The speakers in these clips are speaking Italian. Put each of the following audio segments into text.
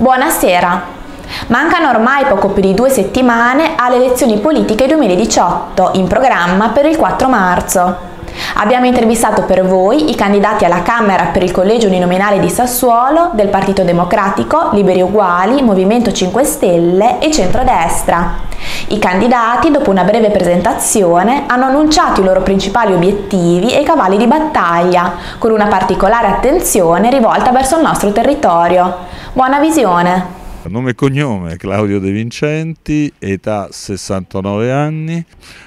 Buonasera! Mancano ormai poco più di due settimane alle elezioni politiche 2018, in programma per il 4 marzo. Abbiamo intervistato per voi i candidati alla Camera per il collegio uninominale di Sassuolo del Partito Democratico, Liberi Uguali, Movimento 5 Stelle e Centrodestra. I candidati, dopo una breve presentazione, hanno annunciato i loro principali obiettivi e cavalli di battaglia, con una particolare attenzione rivolta verso il nostro territorio. Buona visione! Nome e cognome Claudio De Vincenti, età 69 anni,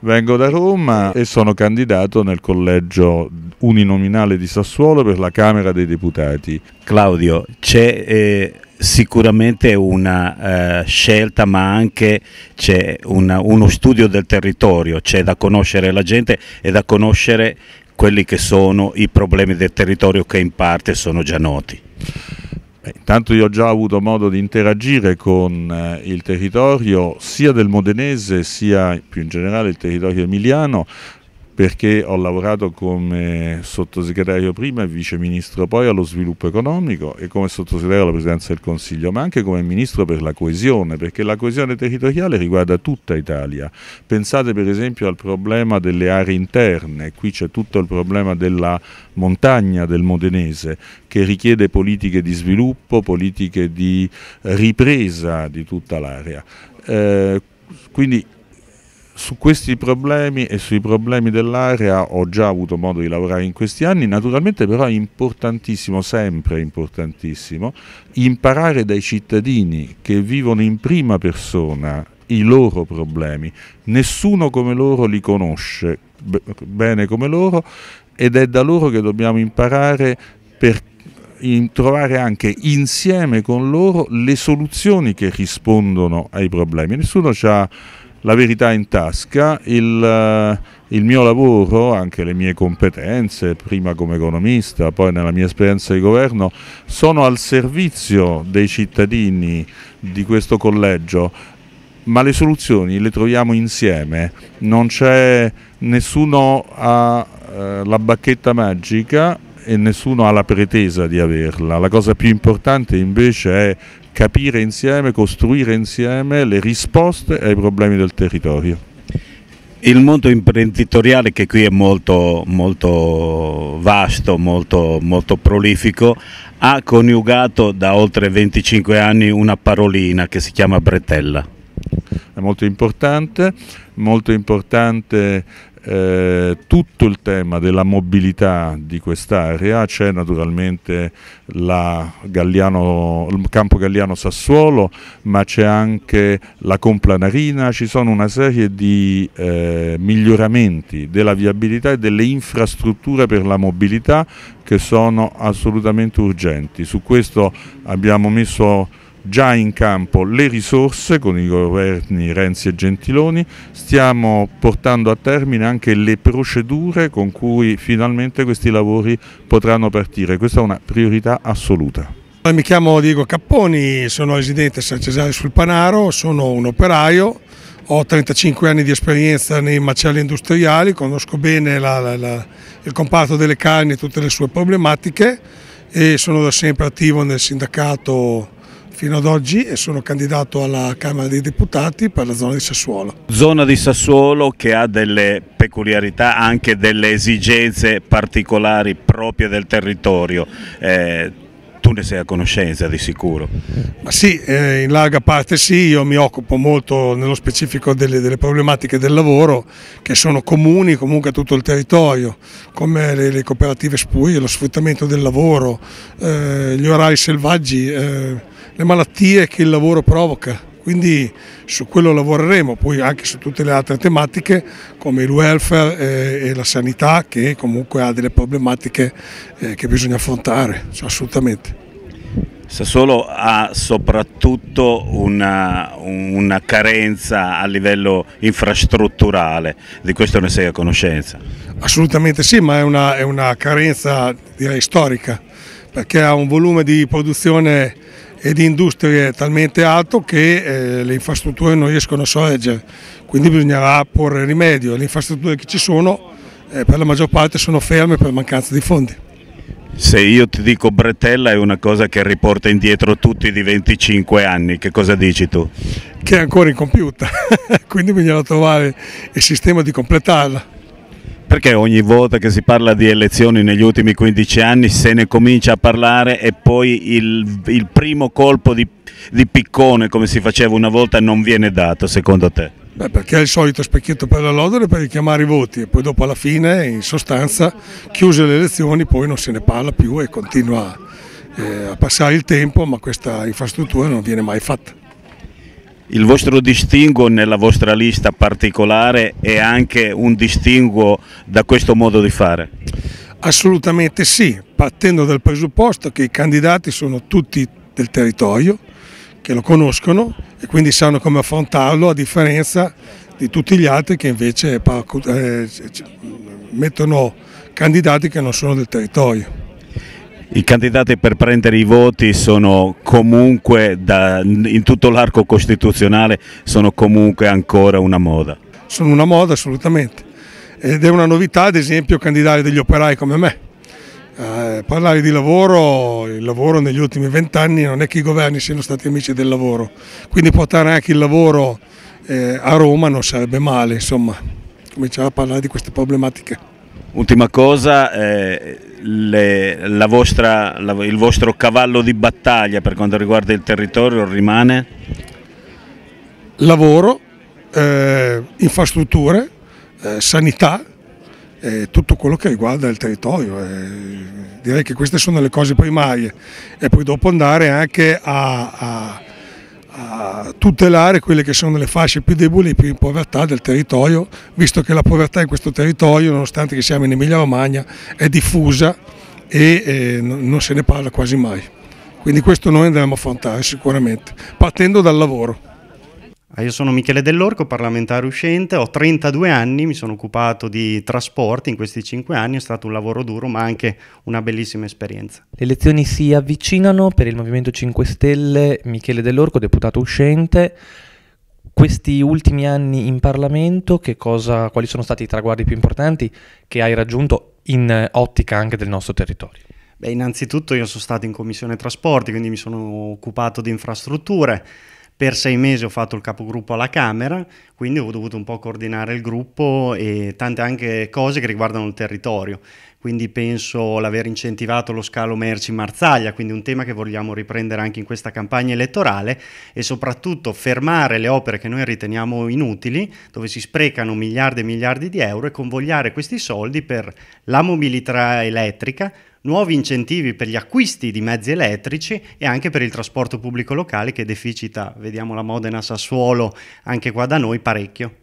vengo da Roma e sono candidato nel collegio uninominale di Sassuolo per la Camera dei Deputati. Claudio, c'è eh, sicuramente una eh, scelta ma anche c'è una, uno studio del territorio, c'è da conoscere la gente e da conoscere quelli che sono i problemi del territorio che in parte sono già noti. Eh, intanto io ho già avuto modo di interagire con eh, il territorio sia del modenese sia più in generale il territorio emiliano perché ho lavorato come sottosegretario prima e viceministro poi allo sviluppo economico e come sottosegretario alla presidenza del Consiglio, ma anche come ministro per la coesione, perché la coesione territoriale riguarda tutta Italia. Pensate per esempio al problema delle aree interne, qui c'è tutto il problema della montagna del Modenese che richiede politiche di sviluppo, politiche di ripresa di tutta l'area. Eh, quindi su questi problemi e sui problemi dell'area ho già avuto modo di lavorare in questi anni, naturalmente però è importantissimo, sempre importantissimo, imparare dai cittadini che vivono in prima persona i loro problemi, nessuno come loro li conosce bene come loro ed è da loro che dobbiamo imparare per trovare anche insieme con loro le soluzioni che rispondono ai problemi. Nessuno ci ha la verità in tasca, il, eh, il, mio lavoro, anche le mie competenze, prima come economista, poi nella mia esperienza di governo, sono al servizio dei cittadini di questo collegio, ma le soluzioni le troviamo insieme, non c'è nessuno ha eh, la bacchetta magica, e nessuno ha la pretesa di averla. La cosa più importante invece è capire insieme, costruire insieme le risposte ai problemi del territorio. Il mondo imprenditoriale che qui è molto, molto vasto, molto, molto prolifico, ha coniugato da oltre 25 anni una parolina che si chiama bretella. È molto importante, molto importante eh, tutto il tema della mobilità di quest'area, c'è naturalmente Galliano, il campo Galliano Sassuolo, ma c'è anche la Complanarina, ci sono una serie di eh, miglioramenti della viabilità e delle infrastrutture per la mobilità che sono assolutamente urgenti. Su questo abbiamo messo già in campo le risorse con i governi Renzi e Gentiloni, stiamo portando a termine anche le procedure con cui finalmente questi lavori potranno partire, questa è una priorità assoluta. Mi chiamo Diego Capponi, sono residente a San Cesare sul Panaro, sono un operaio, ho 35 anni di esperienza nei macelli industriali, conosco bene la, la, la, il comparto delle carni e tutte le sue problematiche e sono da sempre attivo nel sindacato fino ad oggi e sono candidato alla Camera dei Deputati per la zona di Sassuolo. Zona di Sassuolo che ha delle peculiarità, anche delle esigenze particolari proprie del territorio. Eh, tu ne sei a conoscenza di sicuro. Ma sì, eh, in larga parte sì, io mi occupo molto nello specifico delle, delle, problematiche del lavoro che sono comuni comunque a tutto il territorio, come le, le cooperative spuie, lo sfruttamento del lavoro, eh, gli orari selvaggi, eh, le malattie che il lavoro provoca quindi su quello lavoreremo, poi anche su tutte le altre tematiche come il welfare eh, e la sanità che comunque ha delle problematiche eh, che bisogna affrontare, cioè assolutamente. Sassuolo ha soprattutto una, una, carenza a livello infrastrutturale, di questo ne sei a conoscenza? Assolutamente sì, ma è una, è una carenza direi storica, perché ha un volume di produzione e di industrie talmente alto che eh, le infrastrutture non riescono a sorreggere, quindi bisognerà porre rimedio. Le infrastrutture che ci sono eh, per la maggior parte sono ferme per mancanza di fondi. Se io ti dico bretella è una cosa che riporta indietro tutti di 25 anni, che cosa dici tu? Che è ancora incompiuta, quindi bisogna trovare il sistema di completarla. Perché ogni volta che si parla di elezioni negli ultimi 15 anni se ne comincia a parlare e poi il, il primo colpo di, di piccone come si faceva una volta non viene dato secondo te? Beh, perché è il solito specchietto per la lodere per richiamare i voti e poi dopo alla fine, in sostanza, chiuse le elezioni poi non se ne parla più e continua eh, a passare il tempo, ma questa infrastruttura non viene mai fatta. Il vostro distinguo nella vostra lista particolare è anche un distinguo da questo modo di fare? Assolutamente sì, partendo dal presupposto che i candidati sono tutti del territorio, che lo conoscono e quindi sanno come affrontarlo a differenza di tutti gli altri che invece eh, eh, mettono candidati che non sono del territorio. I candidati per prendere i voti sono comunque, da, in tutto l'arco costituzionale, sono comunque ancora una moda. Sono una moda assolutamente ed è una novità ad esempio candidare degli operai come me eh, parlare di lavoro, il lavoro negli ultimi vent'anni non è che i governi siano stati amici del lavoro, quindi portare anche il lavoro eh, a Roma non sarebbe male, insomma, cominciare a parlare di queste problematiche. Ultima cosa, eh, le, la vostra, la, il vostro cavallo di battaglia per quanto riguarda il territorio rimane? Lavoro, eh, infrastrutture, eh, sanità, eh, tutto quello che riguarda il territorio. Eh, direi che queste sono le cose primarie e poi dopo andare anche a, a, a tutelare quelle che sono le fasce più deboli e più in povertà del territorio, visto che la povertà in questo territorio, nonostante che siamo in Emilia Romagna, è diffusa e eh, non se ne parla quasi mai. Quindi questo noi andremo a affrontare sicuramente, partendo dal lavoro. Ah, io sono Michele Dell'Orco, parlamentare uscente, ho 32 anni, mi sono occupato di trasporti in questi 5 anni, è stato un lavoro duro ma anche una bellissima esperienza. Le elezioni si avvicinano per il Movimento 5 Stelle, Michele Dell'Orco, deputato uscente. Questi ultimi anni in Parlamento, cosa, quali sono stati i traguardi più importanti che hai raggiunto in ottica anche del nostro territorio? Beh, innanzitutto io sono stato in Commissione Trasporti, quindi mi sono occupato di infrastrutture. Per sei mesi ho fatto il capogruppo alla Camera, quindi ho dovuto un po' coordinare il gruppo e tante anche cose che riguardano il territorio. Quindi penso l'aver incentivato lo scalo merci in Marzaglia, quindi un tema che vogliamo riprendere anche in questa campagna elettorale e soprattutto fermare le opere che noi riteniamo inutili, dove si sprecano miliardi e miliardi di euro e convogliare questi soldi per la mobilità elettrica, nuovi incentivi per gli acquisti di mezzi elettrici e anche per il trasporto pubblico locale che deficita, vediamo la Modena Sassuolo, anche qua da noi parecchio.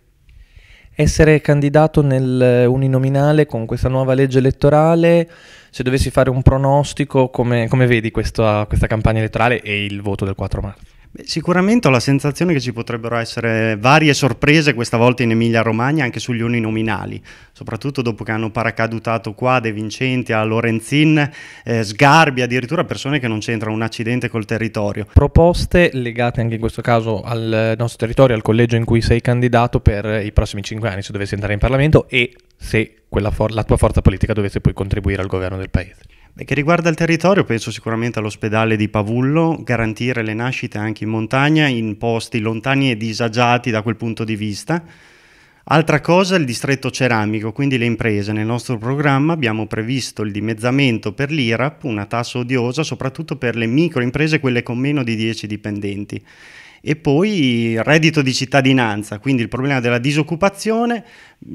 Essere candidato nel eh, uninominale con questa nuova legge elettorale, se dovessi fare un pronostico, come, come vedi questa, questa campagna elettorale e il voto del 4 marzo? Beh, sicuramente ho la sensazione che ci potrebbero essere varie sorprese questa volta in Emilia-Romagna anche sugli uninominali, soprattutto dopo che hanno paracadutato qua De Vincenti, a Lorenzin, eh, Sgarbi, addirittura persone che non c'entrano un accidente col territorio. Proposte legate anche in questo caso al nostro territorio, al collegio in cui sei candidato per i prossimi cinque anni se dovessi entrare in Parlamento e se for- la tua forza politica dovesse poi contribuire al governo del Paese. Beh, che riguarda il territorio, penso sicuramente all'ospedale di Pavullo, garantire le nascite anche in montagna, in posti lontani e disagiati da quel punto di vista. Altra cosa il distretto ceramico, quindi le imprese. Nel nostro programma abbiamo previsto il dimezzamento per l'IRAP, una tassa odiosa soprattutto per le microimprese, quelle con meno di 10 dipendenti e poi il reddito di cittadinanza, quindi il problema della disoccupazione,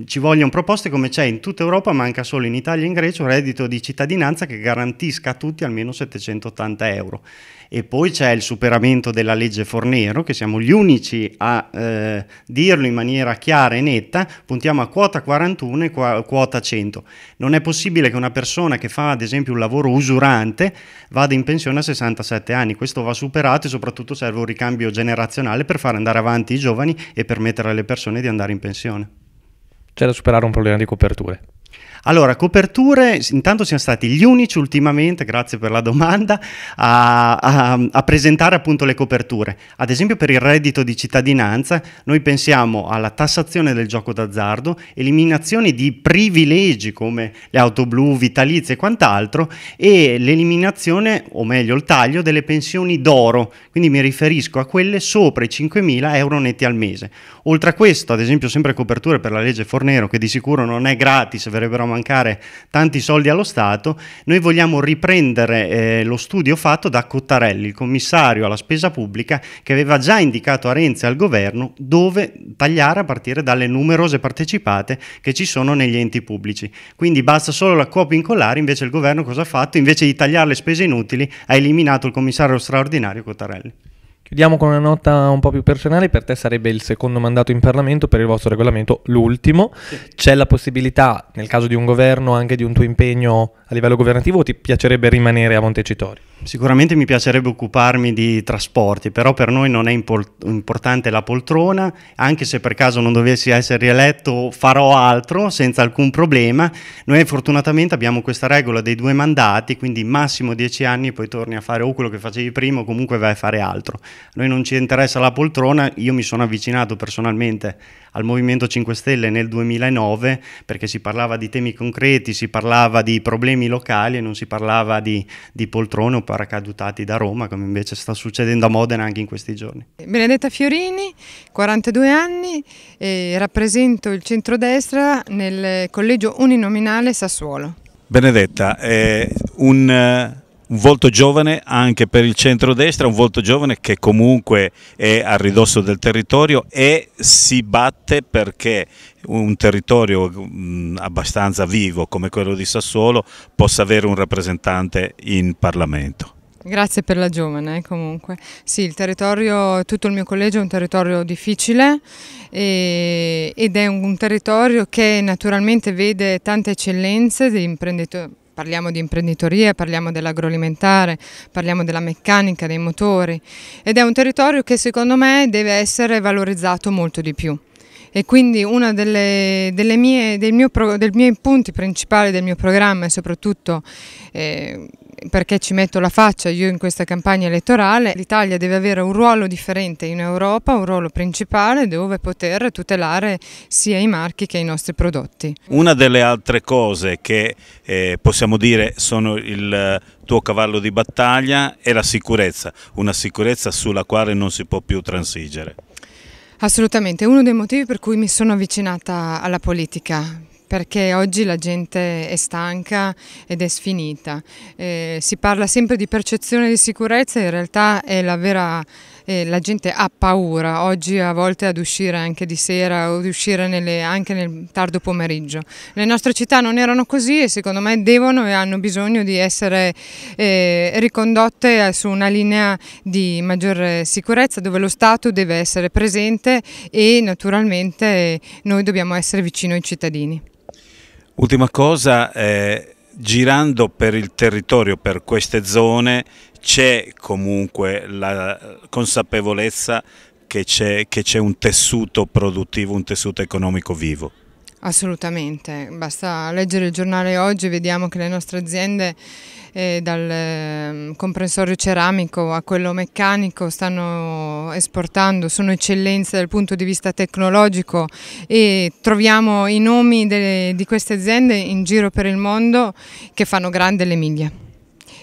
ci vogliono proposte come c'è in tutta Europa, manca solo in Italia e in Grecia, un reddito di cittadinanza che garantisca a tutti almeno 780 euro e poi c'è il superamento della legge Fornero, che siamo gli unici a eh, dirlo in maniera chiara e netta, puntiamo a quota 41 e quota 100. Non è possibile che una persona che fa ad esempio un lavoro usurante vada in pensione a 67 anni, questo va superato e soprattutto serve un ricambio generazionale per far andare avanti i giovani e permettere alle persone di andare in pensione. C'è da superare un problema di coperture. Allora, coperture, intanto siamo stati gli unici ultimamente, grazie per la domanda, a, a, a presentare appunto le coperture. Ad esempio per il reddito di cittadinanza noi pensiamo alla tassazione del gioco d'azzardo, eliminazione di privilegi come le auto blu, vitalizie e quant'altro e l'eliminazione, o meglio il taglio, delle pensioni d'oro, quindi mi riferisco a quelle sopra i 5.000 euro netti al mese. Oltre a questo, ad esempio sempre coperture per la legge Fornero, che di sicuro non è gratis, verrebbero a mancare tanti soldi allo Stato, noi vogliamo riprendere eh, lo studio fatto da Cottarelli, il commissario alla spesa pubblica, che aveva già indicato a Renzi e al governo dove tagliare a partire dalle numerose partecipate che ci sono negli enti pubblici. Quindi basta solo la copia incollare, invece il governo cosa ha fatto? Invece di tagliare le spese inutili ha eliminato il commissario straordinario Cottarelli. Chiudiamo con una nota un po' più personale, per te sarebbe il secondo mandato in Parlamento, per il vostro regolamento l'ultimo. Sì. C'è la possibilità, nel caso di un governo, anche di un tuo impegno a livello governativo o ti piacerebbe rimanere a Montecitorio? Sicuramente mi piacerebbe occuparmi di trasporti, però per noi non è impor- importante la poltrona, anche se per caso non dovessi essere rieletto farò altro senza alcun problema. Noi fortunatamente abbiamo questa regola dei due mandati, quindi massimo dieci anni poi torni a fare o quello che facevi prima o comunque vai a fare altro noi non ci interessa la poltrona, io mi sono avvicinato personalmente al Movimento 5 Stelle nel 2009 perché si parlava di temi concreti, si parlava di problemi locali e non si parlava di, di poltrone o paracadutati da Roma come invece sta succedendo a Modena anche in questi giorni. Benedetta Fiorini, 42 anni, eh, rappresento il centrodestra nel collegio uninominale Sassuolo. Benedetta, è eh, un un volto giovane anche per il centro-destra, un volto giovane che comunque è a ridosso del territorio e si batte perché un territorio mm, abbastanza vivo come quello di Sassuolo possa avere un rappresentante in Parlamento. Grazie per la giovane eh, comunque. Sì, il territorio, tutto il mio collegio è un territorio difficile e, ed è un, un territorio che naturalmente vede tante eccellenze di imprenditori parliamo di imprenditoria, parliamo dell'agroalimentare, parliamo della meccanica, dei motori ed è un territorio che secondo me deve essere valorizzato molto di più e quindi uno dei miei punti principali del mio programma e soprattutto eh, perché ci metto la faccia io in questa campagna elettorale, l'Italia deve avere un ruolo differente in Europa, un ruolo principale dove poter tutelare sia i marchi che i nostri prodotti. Una delle altre cose che eh, possiamo dire sono il tuo cavallo di battaglia è la sicurezza, una sicurezza sulla quale non si può più transigere. Assolutamente, uno dei motivi per cui mi sono avvicinata alla politica, perché oggi la gente è stanca ed è sfinita. Eh, si parla sempre di percezione di sicurezza, in realtà è la vera... Eh, la gente ha paura oggi a volte ad uscire anche di sera o di uscire nelle, anche nel tardo pomeriggio. Le nostre città non erano così e secondo me devono e hanno bisogno di essere eh, ricondotte eh, su una linea di maggiore sicurezza dove lo Stato deve essere presente e naturalmente noi dobbiamo essere vicino ai cittadini. Ultima cosa, eh, girando per il territorio, per queste zone, c'è comunque la consapevolezza che c'è un tessuto produttivo, un tessuto economico vivo. Assolutamente, basta leggere il giornale oggi vediamo che le nostre aziende eh, dal ehm, comprensorio ceramico a quello meccanico, stanno esportando, sono eccellenze dal punto di vista tecnologico e troviamo i nomi delle, di queste aziende in giro per il mondo che fanno grande l'Emilia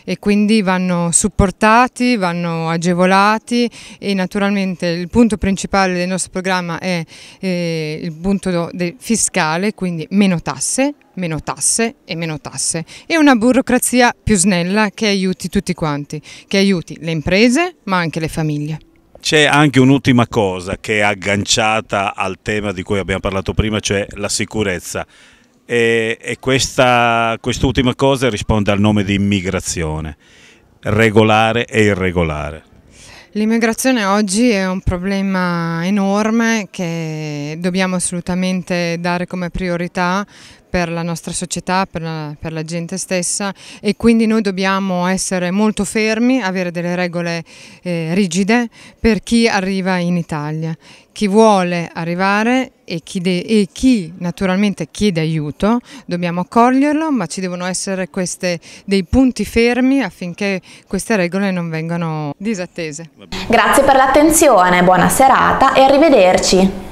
e quindi vanno supportati, vanno agevolati e naturalmente il punto principale del nostro programma è eh, il punto fiscale, quindi meno tasse, meno tasse e meno tasse e una burocrazia più snella che aiuti tutti quanti, che aiuti le imprese ma anche le famiglie. C'è anche un'ultima cosa che è agganciata al tema di cui abbiamo parlato prima, cioè la sicurezza e, e questa quest'ultima cosa risponde al nome di immigrazione, regolare e irregolare. L'immigrazione oggi è un problema enorme che dobbiamo assolutamente dare come priorità per la nostra società, per la, per la, gente stessa e quindi noi dobbiamo essere molto fermi, avere delle regole eh, rigide per chi arriva in Italia chi vuole arrivare e chi, e chi, naturalmente chiede aiuto, dobbiamo accoglierlo, ma ci devono essere queste, dei punti fermi affinché queste regole non vengano disattese. Grazie per l'attenzione, buona serata e arrivederci.